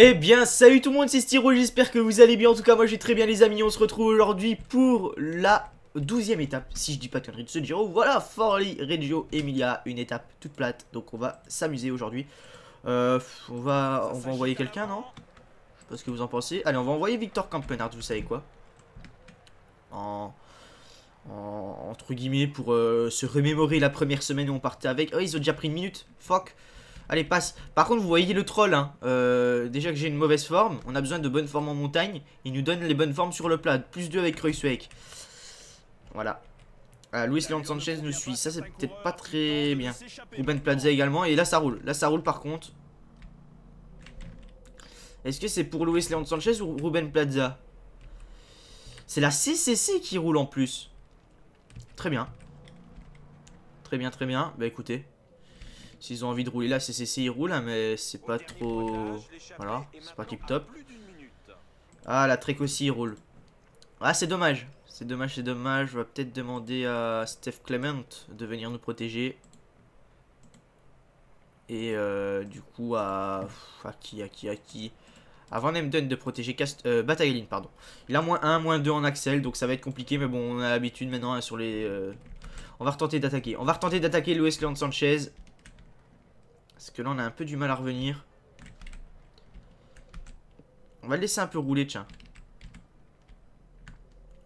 Eh bien salut tout le monde c'est Styro, j'espère que vous allez bien, en tout cas moi j'ai très bien les amis, on se retrouve aujourd'hui pour la douzième étape, si je dis pas de conneries de ce Giro, voilà Forli, Reggio, Emilia, une étape toute plate, donc on va s'amuser aujourd'hui, euh, on va, on va envoyer quelqu'un non Je sais pas ce que vous en pensez, allez on va envoyer Victor Campenard, vous savez quoi en, entre guillemets pour euh, se remémorer la première semaine où on partait avec, oh ils ont déjà pris une minute, fuck Allez, passe. Par contre, vous voyez le troll. Hein. Euh, déjà que j'ai une mauvaise forme. On a besoin de bonnes formes en montagne. Il nous donne les bonnes formes sur le plat. Plus 2 avec Wake. Voilà. Ah, Luis Leon Sanchez nous suit. Ça, c'est peut-être pas très bien. Ruben Plaza également. Et là, ça roule. Là, ça roule par contre. Est-ce que c'est pour Luis Leon Sanchez ou Ruben Plaza C'est la CCC qui roule en plus. Très bien. Très bien, très bien. Bah écoutez, S'ils ont envie de rouler là CCC, ils roulent, hein, mais c'est pas trop... Voilà, c'est pas tip top. Ah, la Trek aussi, il roule. Ah, c'est dommage. C'est dommage, c'est dommage. On va peut-être demander à Steph Clement de venir nous protéger. Et euh, du coup, à... qui, à qui, à qui Avant Van Emden de protéger Cast euh, pardon. Il a moins 1, moins 2 en Axel, donc ça va être compliqué, mais bon, on a l'habitude maintenant hein, sur les... Euh, on va retenter d'attaquer. On va retenter d'attaquer Luis Leon Sanchez. Parce que là, on a un peu du mal à revenir. On va le laisser un peu rouler, tiens.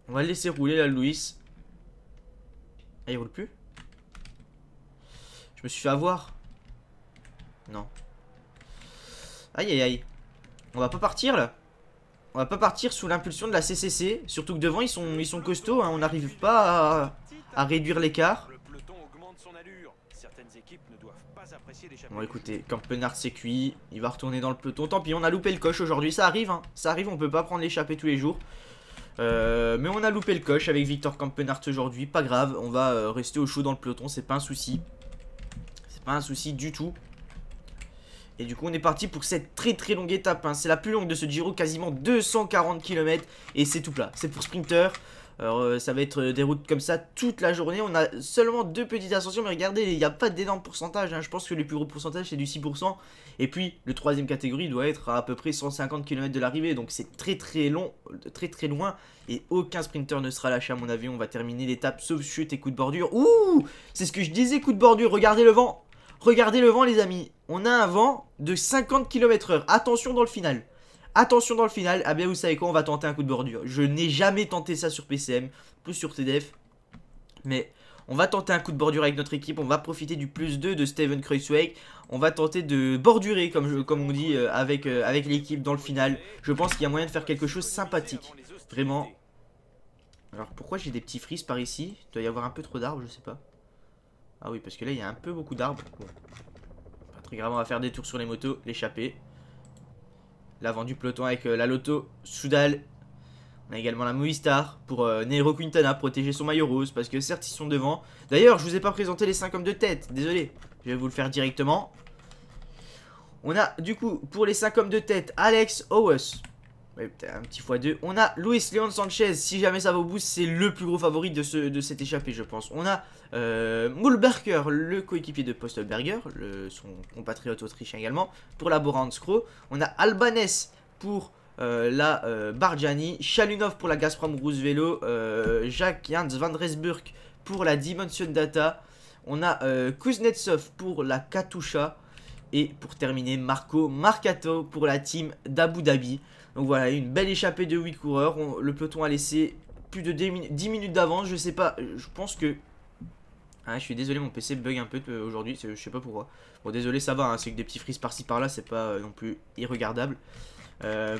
On va le laisser rouler, là, Louis. Ah, il roule plus Je me suis fait avoir. Non. Aïe, aïe, aïe. On va pas partir, là. On va pas partir sous l'impulsion de la CCC. Surtout que devant, ils sont, ils sont costauds. Hein. On n'arrive pas à, à réduire l'écart équipes Bon écoutez, Campenard s'est cuit, il va retourner dans le peloton. Tant pis, on a loupé le coche aujourd'hui, ça arrive, hein. ça arrive, on peut pas prendre l'échappée tous les jours. Euh, mais on a loupé le coche avec Victor Campenard aujourd'hui, pas grave, on va euh, rester au chaud dans le peloton, c'est pas un souci. C'est pas un souci du tout. Et du coup on est parti pour cette très très longue étape, hein. c'est la plus longue de ce Giro, quasiment 240 km et c'est tout plat. C'est pour sprinter, alors, euh, ça va être euh, des routes comme ça toute la journée. On a seulement deux petites ascensions, mais regardez, il n'y a pas d'énorme pourcentage. Hein. Je pense que le plus gros pourcentage, c'est du 6%. Et puis, le troisième catégorie doit être à, à peu près 150 km de l'arrivée. Donc, c'est très très long, très très loin. Et aucun sprinter ne sera lâché, à mon avis. On va terminer l'étape, sauf chute et coup de bordure. Ouh C'est ce que je disais, coup de bordure. Regardez le vent Regardez le vent, les amis. On a un vent de 50 km heure Attention dans le final. Attention dans le final, ah bien vous savez quoi, on va tenter un coup de bordure. Je n'ai jamais tenté ça sur PCM, plus sur TDF. Mais on va tenter un coup de bordure avec notre équipe, on va profiter du plus 2 de Steven Kreuzweg. On va tenter de bordurer, comme, on dit, euh, avec, euh, avec l'équipe dans le final. Je pense qu'il y a moyen de faire quelque chose sympathique. Vraiment. Alors pourquoi j'ai des petits frises par ici Il doit y avoir un peu trop d'arbres, je sais pas. Ah oui, parce que là, il y a un peu beaucoup d'arbres. Pas très grave, on va faire des tours sur les motos, l'échapper l'avant du peloton avec euh, la Lotto Soudal. On a également la Movistar pour euh, Nero Quintana protéger son maillot rose parce que certes ils sont devant. D'ailleurs je vous ai pas présenté les 5 hommes de tête, désolé. Je vais vous le faire directement. On a du coup pour les 5 hommes de tête Alex Owens, un petit x2. On a Luis Leon Sanchez. Si jamais ça va au c'est le plus gros favori de, ce, de cette échappée, je pense. On a euh, le coéquipier de Postelberger, son compatriote autrichien également, pour la Scro, On a Albanes pour euh, la euh, Barjani, Chalunov pour la Gazprom Euh, Jacques Jans van Dresburg pour la Dimension Data. On a euh, Kuznetsov pour la Katusha. Et pour terminer, Marco Marcato pour la team d'Abu Dhabi. Donc voilà, une belle échappée de 8 coureurs. le peloton a laissé plus de 10 minutes d'avance. Je sais pas, je pense que ah, je suis désolé, mon PC bug un peu euh, aujourd'hui, je sais pas pourquoi. Bon, désolé, ça va, hein, c'est que des petits frises par-ci par-là, c'est pas euh, non plus irregardable. Euh,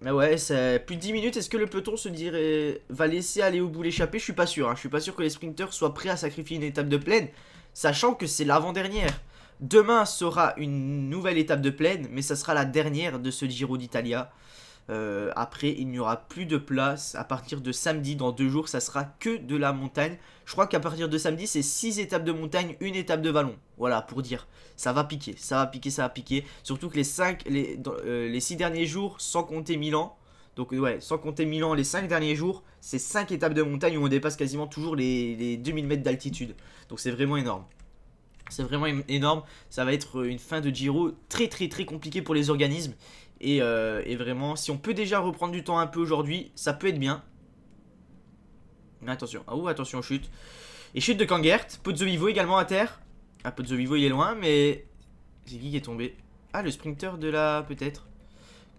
mais ouais, c'est plus de 10 minutes, est-ce que le peloton se dirait va laisser aller au bout l'échappée Je suis pas sûr, hein, je suis pas sûr que les sprinters soient prêts à sacrifier une étape de plaine, sachant que c'est l'avant-dernière. Demain sera une nouvelle étape de plaine, mais ça sera la dernière de ce Giro d'Italia. Euh, après, il n'y aura plus de place. À partir de samedi, dans deux jours, ça sera que de la montagne. Je crois qu'à partir de samedi, c'est 6 étapes de montagne, une étape de vallon. Voilà, pour dire. Ça va piquer, ça va piquer, ça va piquer. Surtout que les les, euh, les 6 derniers jours, sans compter Milan. Donc ouais, sans compter Milan, les 5 derniers jours, c'est 5 étapes de montagne où on dépasse quasiment toujours les, les 2000 mètres d'altitude. Donc c'est vraiment énorme. C'est vraiment énorme. Ça va être une fin de Giro très très très compliquée pour les organismes. Euh, et, vraiment, si on peut déjà reprendre du temps un peu aujourd'hui, ça peut être bien. Mais attention, ah ouh, attention, chute. Et chute de Kangert, Pozzo Vivo également à terre. Ah, Pozzo Vivo il est loin, mais... C'est qui est tombé Ah, le sprinter de la... peut-être.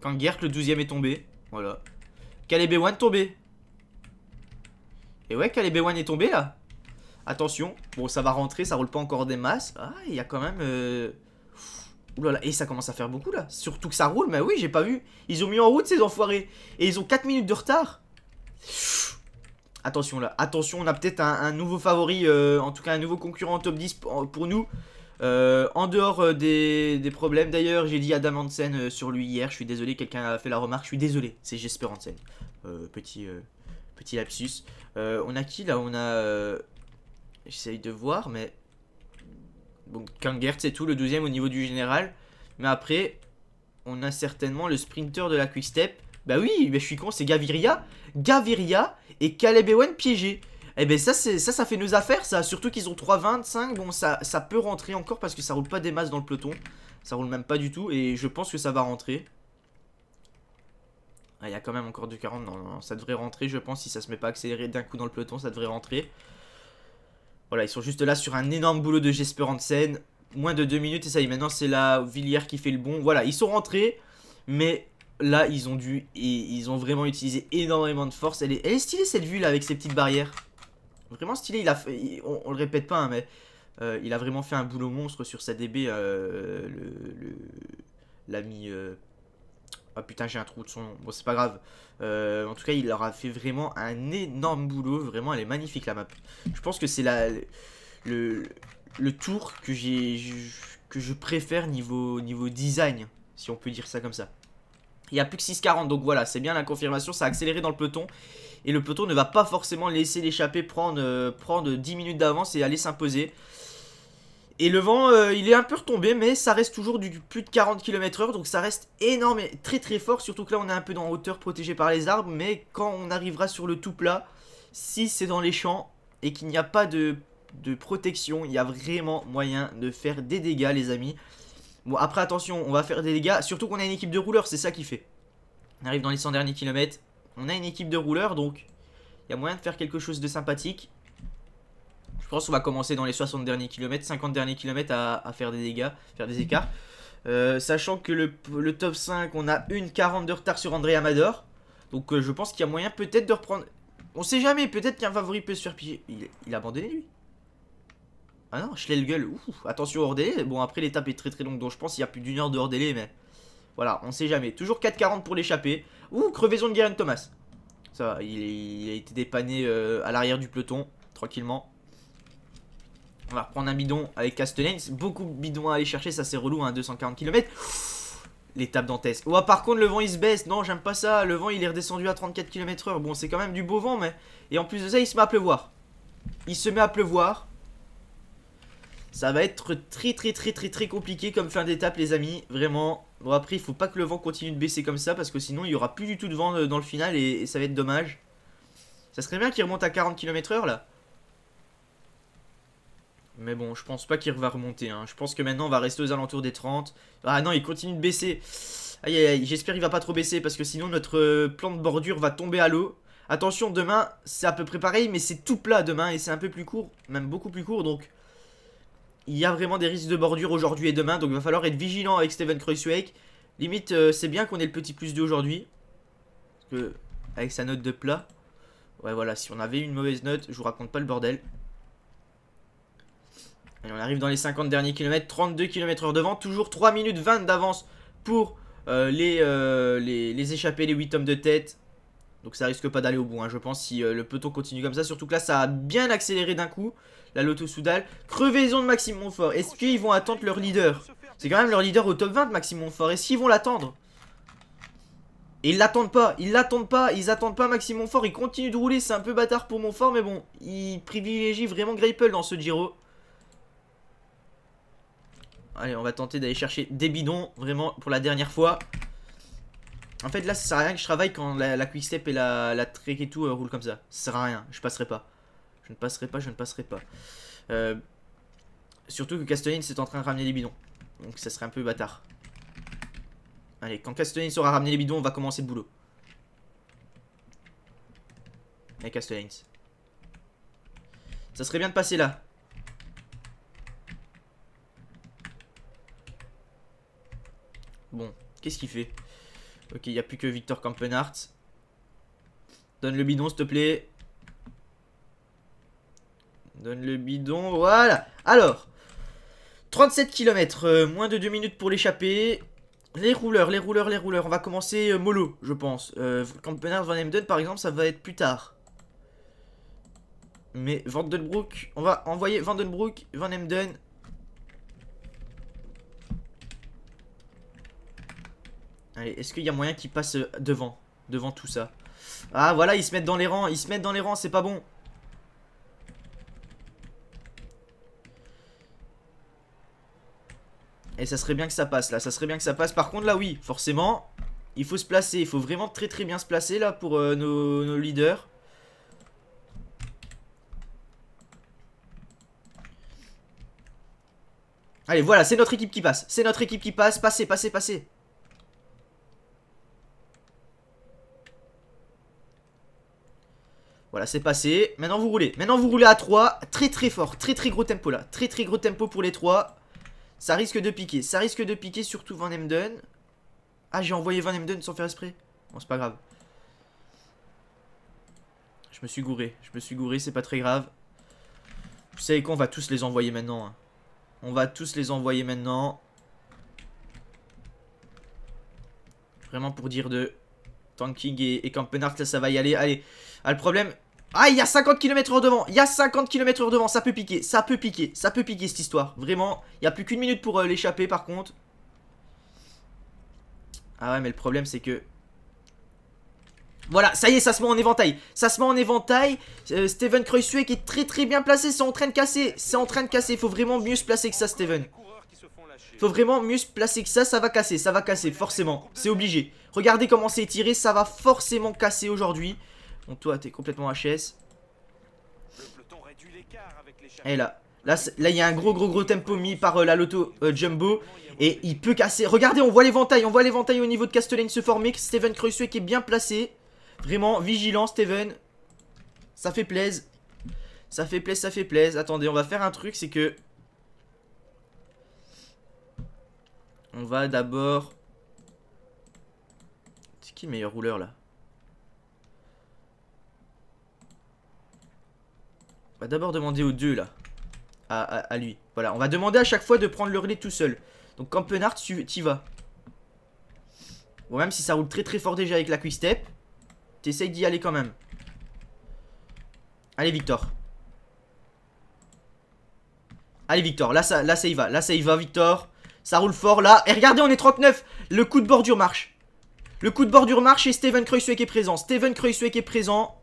Kangert, le 12ème est tombé. Voilà. Caleb One tombé. Et ouais, Caleb One est tombé là. Attention. Bon, ça va rentrer, ça roule pas encore des masses. Ah, il y a quand même... Euh, et ça commence à faire beaucoup là. Surtout que ça roule, mais oui, j'ai pas vu. Ils ont mis en route ces enfoirés. Et ils ont 4 minutes de retard. Attention là, attention, on a peut-être un, nouveau favori, euh, en tout cas un nouveau concurrent top 10 pour, nous. Euh, en dehors euh, des, problèmes, d'ailleurs, j'ai dit Adam Hansen sur lui hier. Je suis désolé, quelqu'un a fait la remarque. Je suis désolé, c'est Jesper Hansen. petit, petit lapsus. on a qui là On a. J'essaye de voir, mais donc Kangert, c'est tout, le deuxième au niveau du général. Mais après, on a certainement le sprinter de la Quick Step. Bah oui, je suis con, c'est Gaviria. Gaviria et Caleb piégé. Et eh ben ça, ça, ça fait nos affaires, ça. Surtout qu'ils ont 3,25. Bon, ça, ça peut rentrer encore parce que ça roule pas des masses dans le peloton. Ça roule même pas du tout. Et je pense que ça va rentrer. Ah, il y a quand même encore du Non, non, non, ça devrait rentrer, je pense. Si ça se met pas accéléré d'un coup dans le peloton, ça devrait rentrer. Voilà, ils sont juste là sur un énorme boulot de Jesper Hansen. Moins de 2 minutes et ça y est, maintenant c'est la Villière qui fait le bon. Voilà, ils sont rentrés, mais là ils ont dû, et ils ont vraiment utilisé énormément de force. Elle est, est stylée cette vue là avec ses petites barrières. Vraiment stylé, il a on, le répète pas, hein, mais euh, il a vraiment fait un boulot monstre sur sa DB, euh, l'ami... Euh, ah putain, j'ai un trou de son Bon, c'est pas grave. Euh, en tout cas, il leur a fait vraiment un énorme boulot. Vraiment, elle est magnifique, la map. Je pense que c'est la... Le, tour que j'ai que je préfère niveau, niveau design, si on peut dire ça comme ça. Il n'y a plus que 6,40, donc voilà, c'est bien la confirmation, ça a accéléré dans le peloton. Et le peloton ne va pas forcément laisser l'échapper prendre, euh, prendre 10 minutes d'avance et aller s'imposer. Et le vent, euh, il est un peu retombé, mais ça reste toujours du plus de 40 km heure, donc ça reste énorme et très très fort, surtout que là on est un peu dans hauteur protégé par les arbres, mais quand on arrivera sur le tout plat, si c'est dans les champs et qu'il n'y a pas de, de, protection, il y a vraiment moyen de faire des dégâts les amis. Bon après attention, on va faire des dégâts, surtout qu'on a une équipe de rouleurs, c'est ça qui fait. On arrive dans les 100 derniers kilomètres, on a une équipe de rouleurs, donc il y a moyen de faire quelque chose de sympathique. Je pense qu'on va commencer dans les 60 derniers kilomètres, 50 derniers kilomètres à, faire des dégâts, faire des écarts. Euh, sachant que le, top 5, on a une 40 de retard sur André Amador. Donc euh, je pense qu'il y a moyen peut-être de reprendre... On sait jamais, peut-être qu'un favori peut se faire Il, a abandonné lui Ah non, je l'ai le gueule. attention hors délai. Bon après l'étape est très très longue, donc je pense qu'il y a plus d'une heure de hors délai, mais... Voilà, on sait jamais. Toujours 4h40 pour l'échapper. Ouh, crevaison de Guérin Thomas. Ça va, il, a été dépanné euh, à l'arrière du peloton, tranquillement. On va reprendre un bidon avec Castellane. Beaucoup de bidons à aller chercher, ça c'est relou, hein, 240 km. L'étape d'Antes Ouah, par contre, le vent il se baisse. Non, j'aime pas ça. Le vent il est redescendu à 34 km/h. Bon, c'est quand même du beau vent, mais. Et en plus de ça, il se met à pleuvoir. Il se met à pleuvoir. Ça va être très très très très très compliqué comme fin d'étape les amis, vraiment. Bon après il faut pas que le vent continue de baisser comme ça parce que sinon il y aura plus du tout de vent euh, dans le final et, et ça va être dommage. Ça serait bien qu'il remonte à 40 km h là. Mais bon, je pense pas qu'il va remonter. Hein. Je pense que maintenant, on va rester aux alentours des 30. Ah non, il continue de baisser. Aïe, aïe, aïe. J'espère qu'il va pas trop baisser parce que sinon, notre euh, plan de bordure va tomber à l'eau. Attention, demain, c'est à peu près pareil, mais c'est tout plat demain et c'est un peu plus court, même beaucoup plus court. Donc, il y a vraiment des risques de bordure aujourd'hui et demain. Donc, il va falloir être vigilant avec Steven Kreuzweg. Limite, euh, c'est bien qu'on ait le petit plus 2 aujourd'hui. Parce que, avec sa note de plat. Ouais, voilà, si on avait une mauvaise note, je vous raconte pas le bordel on arrive dans les 50 derniers kilomètres, 32 km h devant, toujours 3 minutes 20 d'avance pour euh, euh, les, les, les, les 8 hommes de tête. Donc ça risque pas d'aller au bout, hein. je pense, si euh, le peloton continue comme ça. Surtout que là, ça a bien accéléré d'un coup, la Lotto Soudal. Crevaison de Maxime Montfort. Est-ce qu'ils vont attendre leur leader C'est quand même leur leader au top 20, Maxime Montfort. Est-ce qu'ils vont l'attendre ils l'attendent pas, ils l'attendent pas, ils attendent pas Maxime Montfort, ils continuent de rouler, c'est un peu bâtard pour Montfort, mais bon, ils privilégient vraiment Greipel dans ce Giro. Allez, on va tenter d'aller chercher des bidons, vraiment, pour la dernière fois. En fait, là, ça sert à rien que je travaille quand la, quickstep et la, la et tout euh, roulent comme ça. Ça sert à rien, je passerai pas. Je ne passerai pas, je ne passerai pas. Euh, surtout que Castellane est en train de ramener les bidons. Donc ça serait un peu bâtard. Allez, quand Castellane aura ramené les bidons, on va commencer le boulot. Allez, eh, Castellanes. Ça serait bien de passer là. Bon, qu'est-ce qu'il fait Ok, il n'y a plus que Victor Campenart. Donne le bidon, s'il te plaît. Donne le bidon, voilà. Alors, 37 km, euh, moins de 2 minutes pour l'échapper. Les rouleurs, les rouleurs, les rouleurs. On va commencer euh, mollo, je pense. Euh, Campenhart, Van Emden, par exemple, ça va être plus tard. Mais Vandenbroek, on va envoyer Vandenbroek, Van Emden, Allez, est-ce qu'il y a moyen qu'ils passent devant Devant tout ça. Ah, voilà, ils se mettent dans les rangs. Ils se mettent dans les rangs, c'est pas bon. Et ça serait bien que ça passe, là. Ça serait bien que ça passe. Par contre, là, oui, forcément, il faut se placer. Il faut vraiment très, très bien se placer, là, pour euh, nos, nos leaders. Allez, voilà, c'est notre équipe qui passe. C'est notre équipe qui passe. Passez, passez, passez. c'est passé. Maintenant, vous roulez. Maintenant, vous roulez à 3. Très, très fort. Très, très gros tempo, là. Très, très gros tempo pour les 3. Ça risque de piquer. Ça risque de piquer, surtout Van Emden. Ah, j'ai envoyé Van Emden sans faire esprit. Bon, c'est pas grave. Je me suis gouré. Je me suis gouré, c'est pas très grave. Vous savez quoi, on va tous les envoyer maintenant. Hein. On va tous les envoyer maintenant. Vraiment pour dire de tanking et, et Campenart, là, ça va y aller. Allez, ah, le problème, ah, il y a 50 km heure devant. Il y a 50 km heure devant. Ça peut piquer. Ça peut piquer. Ça peut piquer cette histoire. Vraiment. Il n'y a plus qu'une minute pour euh, l'échapper par contre. Ah ouais, mais le problème c'est que... Voilà, ça y est, ça se met en éventail. Ça se met en éventail. Euh, Steven qui est très très bien placé. C'est en train de casser. C'est en train de casser. Il faut vraiment mieux se placer que ça, Steven. Faut vraiment mieux se placer que ça, ça va casser, ça va casser, forcément, c'est obligé. Regardez comment c'est tiré, ça va forcément casser aujourd'hui. Donc toi, t'es complètement HS. Et eh, là, là, là, il y a un gros, gros, gros tempo mis par euh, la loto euh, Jumbo. Et il peut casser. Regardez, on voit l'éventail. On voit l'éventail au niveau de Castellane se former. Steven Creusuet qui est bien placé. Vraiment, vigilant, Steven. Ça fait plaise. Ça fait plaise, ça fait plaise. Attendez, on va faire un truc, c'est que... On va d'abord... C'est qui le meilleur rouleur, là d'abord demander aux deux là. À, lui. Voilà, on va demander à chaque fois de prendre le relais tout seul. Donc Campenhardt tu y vas. Bon, même si ça roule très très fort déjà avec la quick step, t'essayes d'y aller quand même. Allez Victor. Allez Victor, là ça, là ça y va, là ça y va Victor. Ça roule fort là. Et eh, regardez, on est 39. Le coup de bordure marche. Le coup de bordure marche et Steven Kreuzweg est présent. Steven Kreuzweg est présent.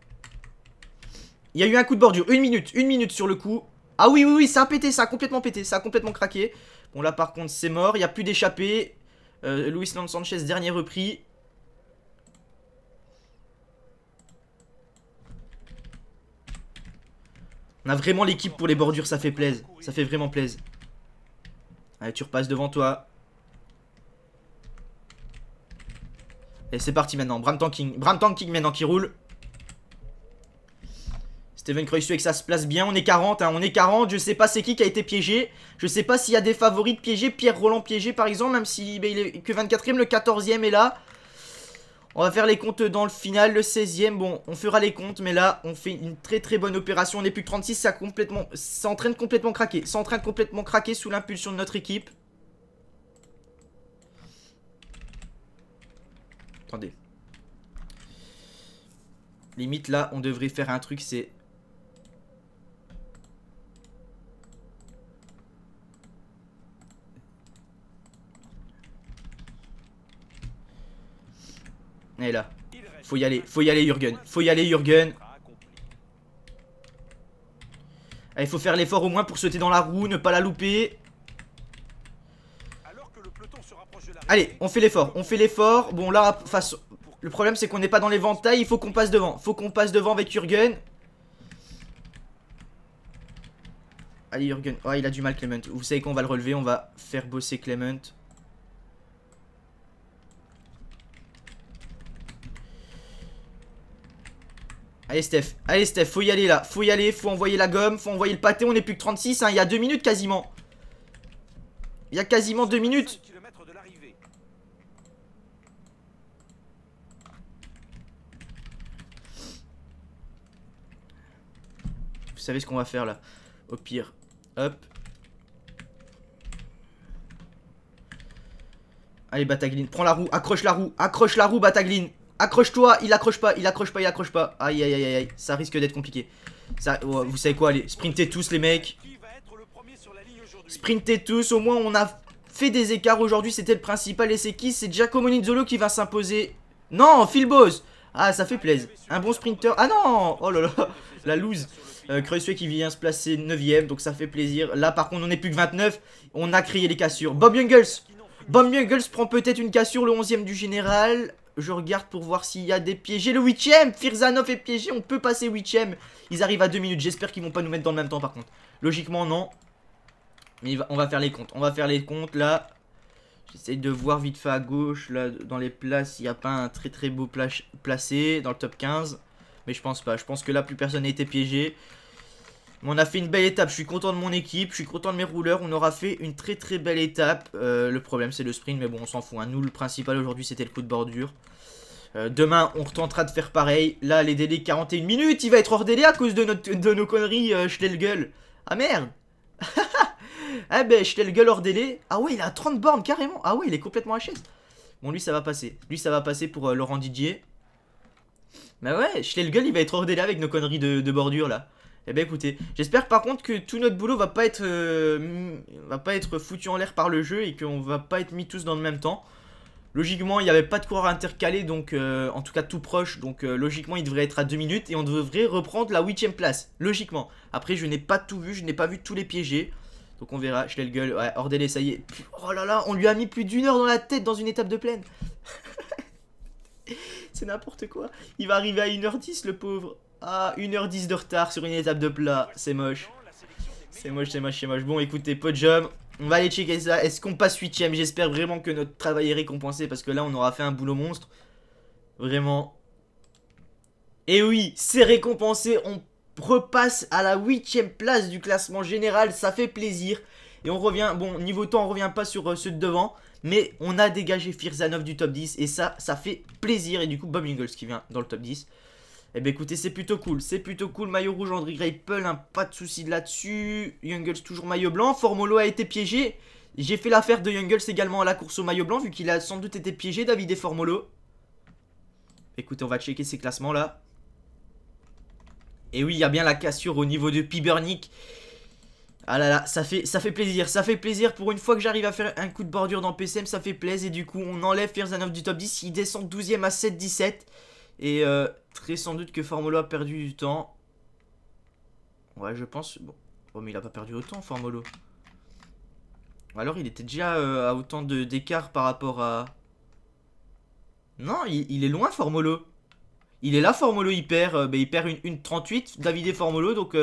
Il y a eu un coup de bordure. Une minute, une minute sur le coup. Ah oui, oui, oui, ça a pété, ça a complètement pété, ça a complètement craqué. Bon, là, par contre, c'est mort. Il n'y a plus d'échappé Euh, Luis Sanchez, dernier repris. On a vraiment l'équipe pour les bordures, ça fait plaise. Ça fait vraiment plaise. Allez, tu repasses devant toi. Et c'est parti maintenant. Bram Tanking. Bram Tanking maintenant qui roule. Steven que ça se place bien. On est 40, hein. on est 40. Je sais pas c'est qui qui a été piégé. Je sais pas s'il y a des favoris de piégé. Pierre Roland piégé, par exemple, même si ben, est que 24ème. Le 14ème est là. On va faire les comptes dans le final, le 16ème. Bon, on fera les comptes, mais là, on fait une très très bonne opération. On est plus que 36, ça, complètement, train de complètement craquer. train de complètement craquer sous l'impulsion de notre équipe. Attendez. Limite, là, on devrait faire un truc, c'est Elle là. Faut y aller, faut y aller Jurgen, Faut y aller Jurgen. Il faut faire l'effort au moins pour sauter dans la roue, ne pas la louper. Allez, on fait l'effort, on fait l'effort. Bon là, face... le problème c'est qu'on n'est pas dans l'éventail, il faut qu'on passe devant. Faut qu'on passe devant avec Jurgen. Allez Jurgen, oh, il a du mal Clement. Vous savez qu'on va le relever, on va faire bosser Clement. Allez Steph, allez Steph, faut y aller là Faut y aller, faut envoyer la gomme, faut envoyer le pâté On est plus que 36, hein, il y a 2 minutes quasiment Il y a quasiment 2 minutes Vous savez ce qu'on va faire là Au pire, hop Allez Batagline, prends la roue, accroche la roue, accroche la roue Batagline Accroche-toi, il accroche pas, il accroche pas, il accroche pas. Aïe, aïe, aïe, aïe, ça risque d'être compliqué. Ça, vous savez quoi, allez, sprintez tous les mecs. Sprintez tous, au moins on a fait des écarts aujourd'hui, c'était le principal. Et c'est qui C'est Giacomo Nizzolo qui va s'imposer. Non, Phil Bose Ah, ça fait plaisir. Un bon sprinter. Ah non Oh là là, la loose. Euh, qui vient se placer 9ème, donc ça fait plaisir. Là, par contre, on n'est plus que 29. On a créé les cassures. Bob Youngles Bob Jungles prend peut-être une cassure le 11ème du général je regarde pour voir s'il y a des piégés. Le 8ème Firzanov est piégé, on peut passer 8ème. Ils arrivent à 2 minutes, j'espère qu'ils vont pas nous mettre dans le même temps par contre. Logiquement, non. Mais on va faire les comptes, on va faire les comptes là. J'essaie de voir vite fait à gauche, là, dans les places, il n'y a pas un très très beau placé dans le top 15. Mais je pense pas, je pense que là, plus personne n'a été piégé on a fait une belle étape. Je suis content de mon équipe, je suis content de mes rouleurs. On aura fait une très très belle étape. Euh, le problème, c'est le sprint, mais bon, on s'en fout. Hein. Nous, le principal aujourd'hui, c'était le coup de bordure. Euh, demain, on retentera de faire pareil. Là, les délais 41 minutes, il va être hors délai à cause de, de nos conneries, euh, le gueule. Ah merde Ah ben, je le gueule hors délai. Ah ouais, il a 30 bornes carrément. Ah ouais, il est complètement HS. Bon, lui, ça va passer. Lui, ça va passer pour euh, Laurent Didier. Bah ouais, le gueule, il va être hors délai avec nos conneries de bordure là. Eh ben écoutez, j'espère par contre que tout notre boulot va pas être euh, va pas être foutu en l'air par le jeu et qu'on va pas être mis tous dans le même temps. Logiquement, il n'y avait pas de coureur intercalé, donc euh, en tout cas tout proche, donc euh, logiquement il devrait être à 2 minutes et on devrait reprendre la 8ème place, logiquement. Après je n'ai pas tout vu, je n'ai pas vu tous les piégés, donc on verra, je l'ai le gueule, ouais, hors ça y est. Oh là là, on lui a mis plus d'une heure dans la tête dans une étape de plaine. C'est n'importe quoi, il va arriver à 1h10 le pauvre. Ah, 1h10 de retard sur une étape de plat. C'est moche. C'est moche, c'est moche, c'est moche. Bon, écoutez, podium. On va aller checker ça. Est-ce qu'on passe 8 J'espère vraiment que notre travail est récompensé parce que là, on aura fait un boulot monstre. Vraiment. Et oui, c'est récompensé. On repasse à la 8 place du classement général. Ça fait plaisir. Et on revient, bon, niveau temps, on revient pas sur euh, ceux de devant. Mais on a dégagé Firzanov du top 10. Et ça, ça fait plaisir. Et du coup, Bob Ingles qui vient dans le top 10. Eh bien écoutez, c'est plutôt cool, c'est plutôt cool. Maillot rouge, André Greipel, hein, pas de souci là-dessus. Youngles toujours maillot blanc. Formolo a été piégé. J'ai fait l'affaire de Youngles également à la course au maillot blanc, vu qu'il a sans doute été piégé, David et Formolo. Écoutez, on va checker ces classements là. Et oui, il y a bien la cassure au niveau de Pibernik, Ah là là, ça fait, ça fait plaisir, ça fait plaisir. Pour une fois que j'arrive à faire un coup de bordure dans PCM, ça fait plaisir. Et du coup, on enlève Firzanov du top 10. Il descend 12ème à 7-17. Et euh, très sans doute que Formolo a perdu du temps. Ouais, je pense. Bon, oh, mais il a pas perdu autant, Formolo. Alors, il était déjà euh, à autant d'écart par rapport à... Non, il, est loin, Formolo. Il est là, Formolo, il perd, euh, ben, il perd une, 38, David et Formolo. Donc,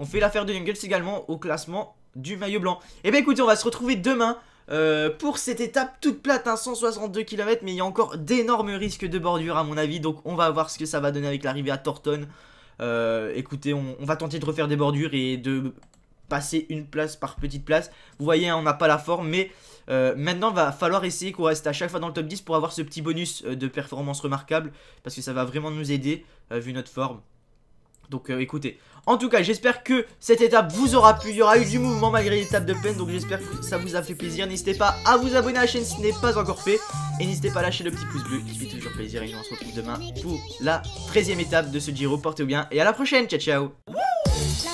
on fait l'affaire de Jungles également au classement du maillot blanc. Et eh ben, écoutez, on va se retrouver demain euh, pour cette étape toute plate, à 162 km, mais il y a encore d'énormes risques de bordure à mon avis, donc on va voir ce que ça va donner avec l'arrivée à Thornton euh, écoutez, on, va tenter de refaire des bordures et de passer une place par petite place. Vous voyez, hein, on n'a pas la forme, mais euh, maintenant va falloir essayer qu'on reste à chaque fois dans le top 10 pour avoir ce petit bonus de performance remarquable, parce que ça va vraiment nous aider vu notre forme. Donc euh, écoutez, en tout cas j'espère que cette étape vous aura plu, il y aura eu du mouvement malgré l'étape de peine Donc j'espère que ça vous a fait plaisir, n'hésitez pas à vous abonner à la chaîne si ce n'est pas encore fait Et n'hésitez pas à lâcher le petit pouce bleu qui fait toujours plaisir et on se retrouve demain pour la 13ème étape de ce Giro Portez-vous bien et à la prochaine, ciao ciao